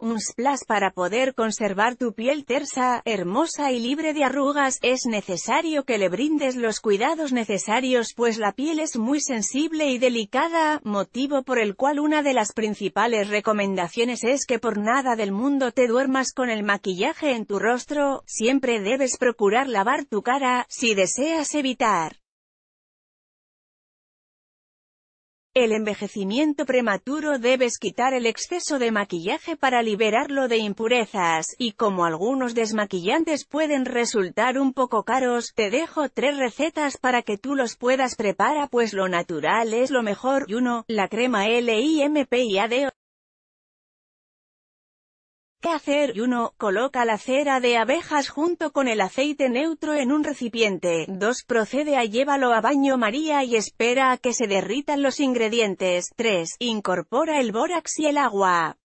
un splash para poder conservar tu piel tersa, hermosa y libre de arrugas, es necesario que le brindes los cuidados necesarios pues la piel es muy sensible y delicada, motivo por el cual una de las principales recomendaciones es que por nada del mundo te duermas con el maquillaje en tu rostro, siempre debes procurar lavar tu cara, si deseas evitar El envejecimiento prematuro debes quitar el exceso de maquillaje para liberarlo de impurezas, y como algunos desmaquillantes pueden resultar un poco caros, te dejo tres recetas para que tú los puedas preparar pues lo natural es lo mejor. Y uno, La crema O hacer 1. Coloca la cera de abejas junto con el aceite neutro en un recipiente. 2. Procede a llévalo a baño María y espera a que se derritan los ingredientes. 3. Incorpora el bórax y el agua.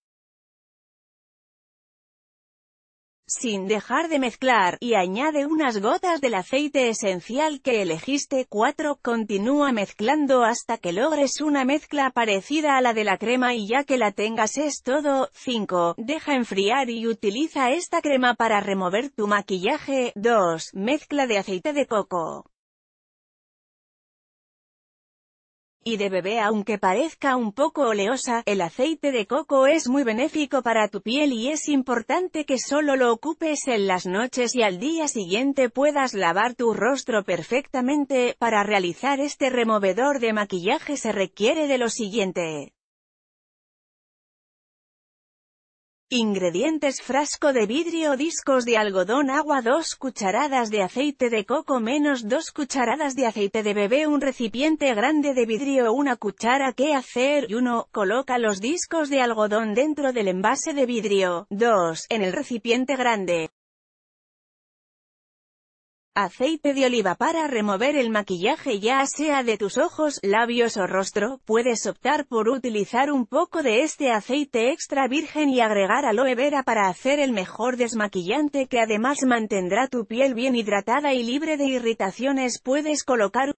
sin dejar de mezclar, y añade unas gotas del aceite esencial que elegiste. 4. Continúa mezclando hasta que logres una mezcla parecida a la de la crema y ya que la tengas es todo. 5. Deja enfriar y utiliza esta crema para remover tu maquillaje. 2. Mezcla de aceite de coco. y de bebé aunque parezca un poco oleosa, el aceite de coco es muy benéfico para tu piel y es importante que solo lo ocupes en las noches y al día siguiente puedas lavar tu rostro perfectamente. Para realizar este removedor de maquillaje se requiere de lo siguiente. Ingredientes frasco de vidrio discos de algodón agua 2 cucharadas de aceite de coco menos 2 cucharadas de aceite de bebé un recipiente grande de vidrio una cuchara que hacer y 1. Coloca los discos de algodón dentro del envase de vidrio. 2. En el recipiente grande. Aceite de oliva para remover el maquillaje ya sea de tus ojos, labios o rostro, puedes optar por utilizar un poco de este aceite extra virgen y agregar aloe vera para hacer el mejor desmaquillante que además mantendrá tu piel bien hidratada y libre de irritaciones. Puedes colocar